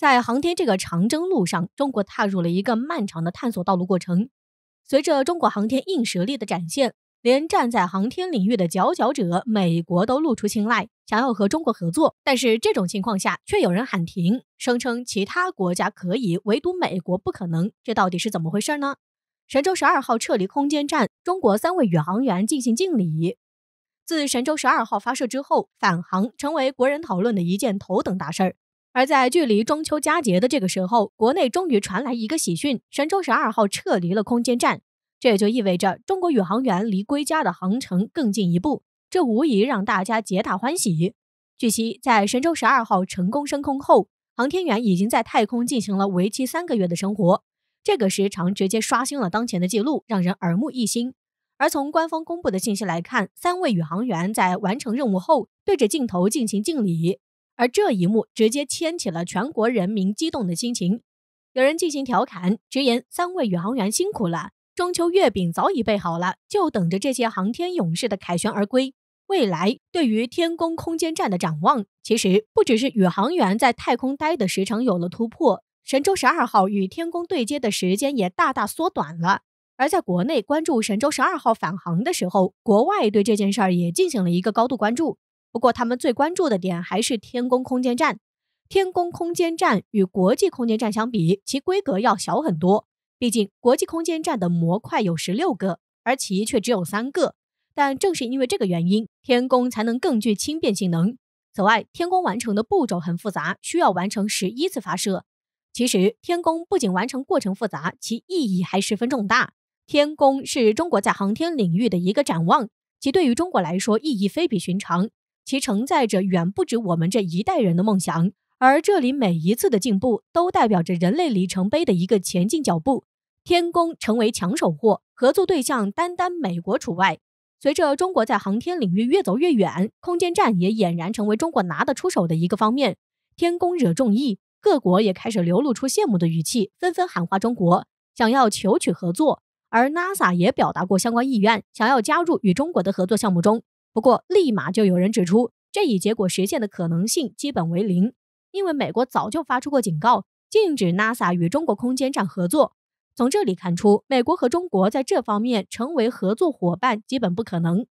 在航天这个长征路上，中国踏入了一个漫长的探索道路过程。随着中国航天硬实力的展现，连站在航天领域的佼佼者美国都露出青睐，想要和中国合作。但是这种情况下，却有人喊停，声称其他国家可以，唯独美国不可能。这到底是怎么回事呢？神舟十二号撤离空间站，中国三位宇航员进行敬礼。自神舟十二号发射之后返航，成为国人讨论的一件头等大事儿。而在距离中秋佳节的这个时候，国内终于传来一个喜讯：神舟十二号撤离了空间站，这也就意味着中国宇航员离归家的航程更进一步。这无疑让大家皆大欢喜。据悉，在神舟十二号成功升空后，航天员已经在太空进行了为期三个月的生活，这个时长直接刷新了当前的记录，让人耳目一新。而从官方公布的信息来看，三位宇航员在完成任务后，对着镜头进行敬礼。而这一幕直接牵起了全国人民激动的心情，有人进行调侃，直言三位宇航员辛苦了，中秋月饼早已备好了，就等着这些航天勇士的凯旋而归。未来对于天宫空间站的展望，其实不只是宇航员在太空待的时长有了突破，神舟十二号与天宫对接的时间也大大缩短了。而在国内关注神舟十二号返航的时候，国外对这件事儿也进行了一个高度关注。不过，他们最关注的点还是天宫空间站。天宫空间站与国际空间站相比，其规格要小很多。毕竟，国际空间站的模块有十六个，而其却只有三个。但正是因为这个原因，天宫才能更具轻便性能。此外，天宫完成的步骤很复杂，需要完成十一次发射。其实，天宫不仅完成过程复杂，其意义还十分重大。天宫是中国在航天领域的一个展望，其对于中国来说意义非比寻常。其承载着远不止我们这一代人的梦想，而这里每一次的进步，都代表着人类里程碑的一个前进脚步。天宫成为抢手货，合作对象单单美国除外。随着中国在航天领域越走越远，空间站也俨然成为中国拿得出手的一个方面。天宫惹众议，各国也开始流露出羡慕的语气，纷纷喊话中国，想要求取合作。而 NASA 也表达过相关意愿，想要加入与中国的合作项目中。不过，立马就有人指出，这一结果实现的可能性基本为零，因为美国早就发出过警告，禁止 NASA 与中国空间站合作。从这里看出，美国和中国在这方面成为合作伙伴基本不可能。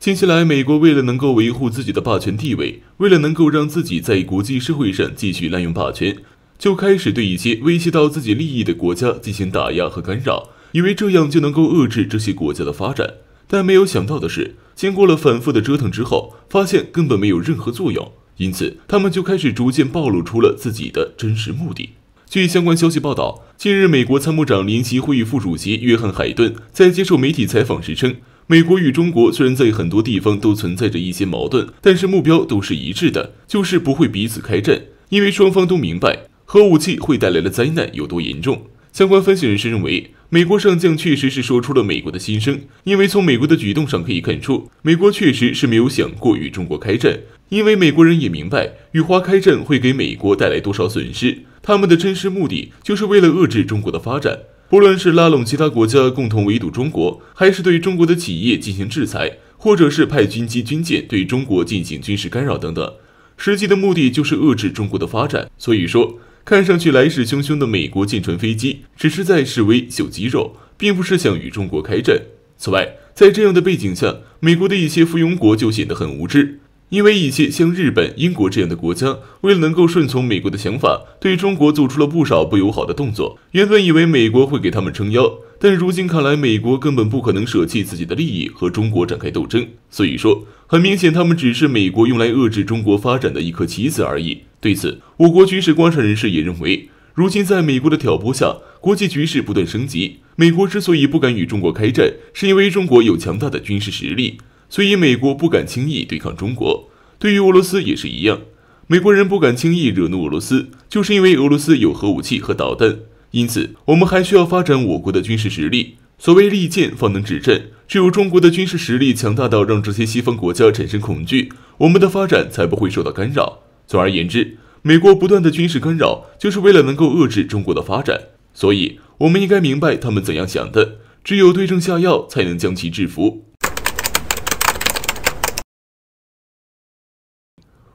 近期来，美国为了能够维护自己的霸权地位，为了能够让自己在国际社会上继续滥用霸权，就开始对一些威胁到自己利益的国家进行打压和干扰。以为这样就能够遏制这些国家的发展，但没有想到的是，经过了反复的折腾之后，发现根本没有任何作用。因此，他们就开始逐渐暴露出了自己的真实目的。据相关消息报道，近日，美国参谋长联席会议副主席约翰·海顿在接受媒体采访时称，美国与中国虽然在很多地方都存在着一些矛盾，但是目标都是一致的，就是不会彼此开战，因为双方都明白核武器会带来的灾难有多严重。相关分析人士认为，美国上将确实是说出了美国的心声，因为从美国的举动上可以看出，美国确实是没有想过与中国开战，因为美国人也明白与华开战会给美国带来多少损失。他们的真实目的就是为了遏制中国的发展，不论是拉拢其他国家共同围堵中国，还是对中国的企业进行制裁，或者是派军机军舰对中国进行军事干扰等等，实际的目的就是遏制中国的发展。所以说。看上去来势汹汹的美国舰船、飞机，只是在示威秀肌肉，并不是想与中国开战。此外，在这样的背景下，美国的一些附庸国就显得很无知。因为一些像日本、英国这样的国家，为了能够顺从美国的想法，对中国做出了不少不友好的动作。原本以为美国会给他们撑腰，但如今看来，美国根本不可能舍弃自己的利益和中国展开斗争。所以说，很明显，他们只是美国用来遏制中国发展的一颗棋子而已。对此，我国军事观察人士也认为，如今在美国的挑拨下，国际局势不断升级。美国之所以不敢与中国开战，是因为中国有强大的军事实力。所以美国不敢轻易对抗中国，对于俄罗斯也是一样。美国人不敢轻易惹怒俄罗斯，就是因为俄罗斯有核武器和导弹。因此，我们还需要发展我国的军事实力。所谓利剑方能指正，只有中国的军事实力强大到让这些西方国家产生恐惧，我们的发展才不会受到干扰。总而言之，美国不断的军事干扰，就是为了能够遏制中国的发展。所以，我们应该明白他们怎样想的，只有对症下药，才能将其制服。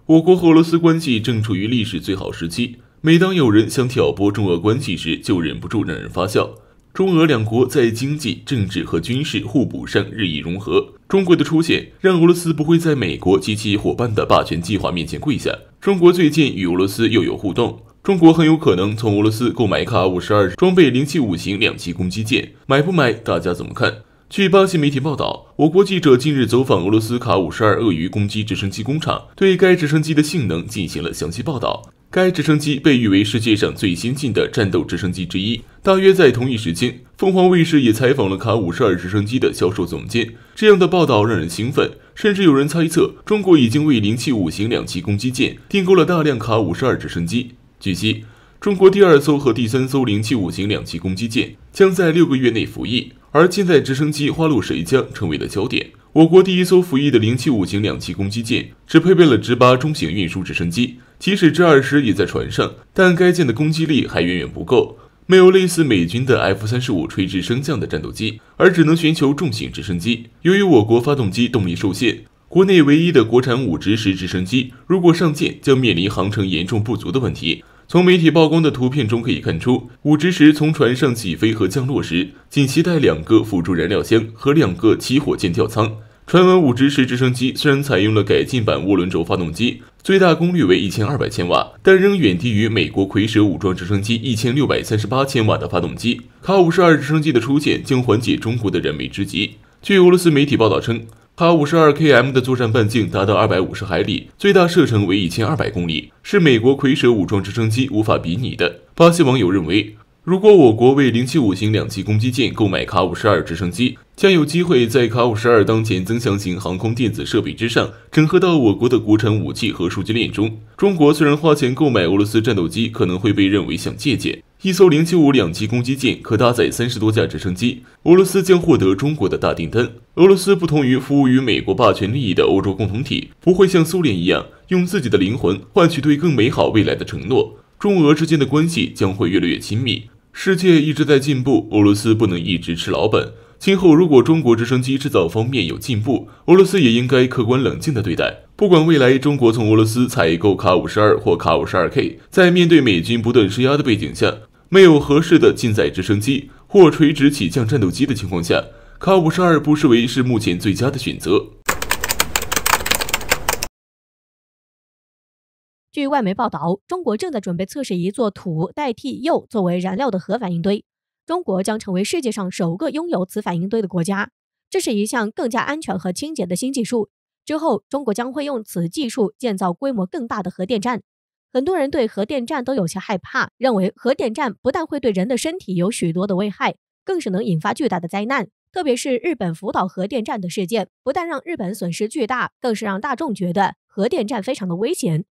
我国和俄罗斯关系正处于历史最好时期。每当有人想挑拨中俄关系时，就忍不住让人发笑。中俄两国在经济、政治和军事互补上日益融合。中国的出现让俄罗斯不会在美国及其伙伴的霸权计划面前跪下。中国最近与俄罗斯又有互动，中国很有可能从俄罗斯购买卡五十二装备零七五型两栖攻击舰。买不买？大家怎么看？据巴西媒体报道，我国记者近日走访俄罗斯卡五十二鳄鱼攻击直升机工厂，对该直升机的性能进行了详细报道。该直升机被誉为世界上最先进的战斗直升机之一。大约在同一时间，凤凰卫视也采访了卡五十二直升机的销售总监。这样的报道让人兴奋，甚至有人猜测中国已经为零七五型两栖攻击舰订购了大量卡五十二直升机。据悉，中国第二艘和第三艘零七五型两栖攻击舰将在六个月内服役。而舰载直升机花落谁家成为了焦点。我国第一艘服役的零七五型两栖攻击舰只配备了直八中型运输直升机，即使直二十也在船上，但该舰的攻击力还远远不够，没有类似美军的 F 三十五垂直升降的战斗机，而只能寻求重型直升机。由于我国发动机动力受限，国内唯一的国产武直十直升机如果上舰，将面临航程严重不足的问题。从媒体曝光的图片中可以看出，武直十从船上起飞和降落时仅携带两个辅助燃料箱和两个起火箭吊舱。传闻武直十直升机虽然采用了改进版涡轮轴发动机，最大功率为一千二百千瓦，但仍远低于美国蝰蛇武装直升机一千六百三十八千瓦的发动机。卡五十二直升机的出现将缓解中国的燃眉之急。据俄罗斯媒体报道称。卡五十二 KM 的作战半径达到二百五十海里，最大射程为一千二百公里，是美国蝰蛇武装直升机无法比拟的。巴西网友认为，如果我国为零七五型两栖攻击舰购买卡五十二直升机，将有机会在卡五十二当前增强型航空电子设备之上，整合到我国的国产武器和数据链中。中国虽然花钱购买俄罗斯战斗机，可能会被认为想借鉴。一艘零七五两栖攻击舰可搭载三十多架直升机，俄罗斯将获得中国的大订单。俄罗斯不同于服务于美国霸权利益的欧洲共同体，不会像苏联一样用自己的灵魂换取对更美好未来的承诺。中俄之间的关系将会越来越亲密。世界一直在进步，俄罗斯不能一直吃老本。今后如果中国直升机制造方面有进步，俄罗斯也应该客观冷静的对待。不管未来中国从俄罗斯采购卡五十二或卡五十二 K，在面对美军不断施压的背景下。没有合适的近载直升机或垂直起降战斗机的情况下，卡五十二不失为是目前最佳的选择。据外媒报道，中国正在准备测试一座土代替铀作为燃料的核反应堆，中国将成为世界上首个拥有此反应堆的国家。这是一项更加安全和清洁的新技术。之后，中国将会用此技术建造规模更大的核电站。很多人对核电站都有些害怕，认为核电站不但会对人的身体有许多的危害，更是能引发巨大的灾难。特别是日本福岛核电站的事件，不但让日本损失巨大，更是让大众觉得核电站非常的危险。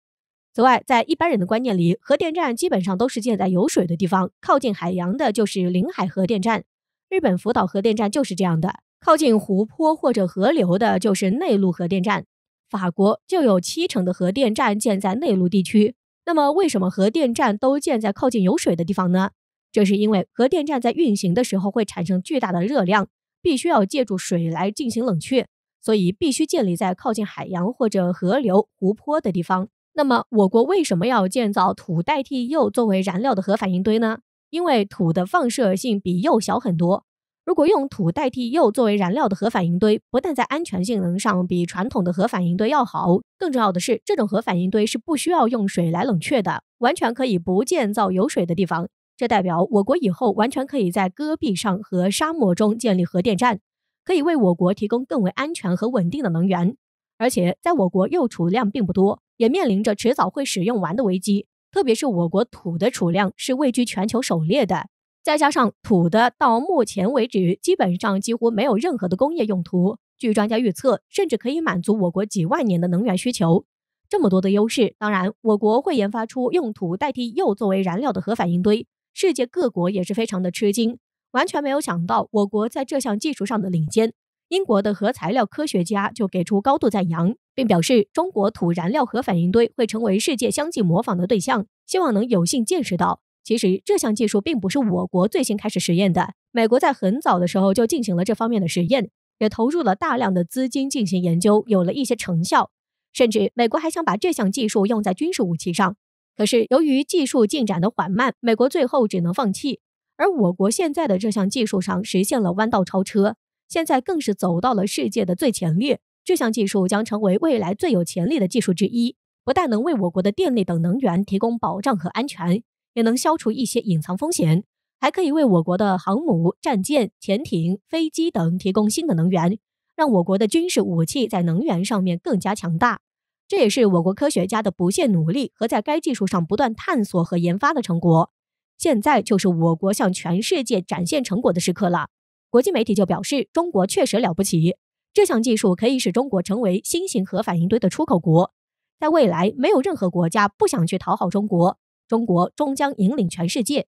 此外，在一般人的观念里，核电站基本上都是建在有水的地方，靠近海洋的就是临海核电站，日本福岛核电站就是这样的。靠近湖泊或者河流的就是内陆核电站，法国就有七成的核电站建在内陆地区。那么，为什么核电站都建在靠近有水的地方呢？这是因为核电站在运行的时候会产生巨大的热量，必须要借助水来进行冷却，所以必须建立在靠近海洋或者河流、湖泊的地方。那么，我国为什么要建造土代替铀作为燃料的核反应堆呢？因为土的放射性比铀小很多。如果用土代替铀作为燃料的核反应堆，不但在安全性能上比传统的核反应堆要好，更重要的是，这种核反应堆是不需要用水来冷却的，完全可以不建造有水的地方。这代表我国以后完全可以在戈壁上和沙漠中建立核电站，可以为我国提供更为安全和稳定的能源。而且，在我国铀储量并不多，也面临着迟早会使用完的危机。特别是我国土的储量是位居全球首列的。再加上土的，到目前为止，基本上几乎没有任何的工业用途。据专家预测，甚至可以满足我国几万年的能源需求。这么多的优势，当然，我国会研发出用土代替铀作为燃料的核反应堆。世界各国也是非常的吃惊，完全没有想到我国在这项技术上的领先。英国的核材料科学家就给出高度赞扬，并表示中国土燃料核反应堆会成为世界相继模仿的对象，希望能有幸见识到。其实这项技术并不是我国最新开始实验的，美国在很早的时候就进行了这方面的实验，也投入了大量的资金进行研究，有了一些成效。甚至美国还想把这项技术用在军事武器上，可是由于技术进展的缓慢，美国最后只能放弃。而我国现在的这项技术上实现了弯道超车，现在更是走到了世界的最前列。这项技术将成为未来最有潜力的技术之一，不但能为我国的电力等能源提供保障和安全。也能消除一些隐藏风险，还可以为我国的航母、战舰、潜艇、飞机等提供新的能源，让我国的军事武器在能源上面更加强大。这也是我国科学家的不懈努力和在该技术上不断探索和研发的成果。现在就是我国向全世界展现成果的时刻了。国际媒体就表示，中国确实了不起。这项技术可以使中国成为新型核反应堆的出口国，在未来没有任何国家不想去讨好中国。中国终将引领全世界。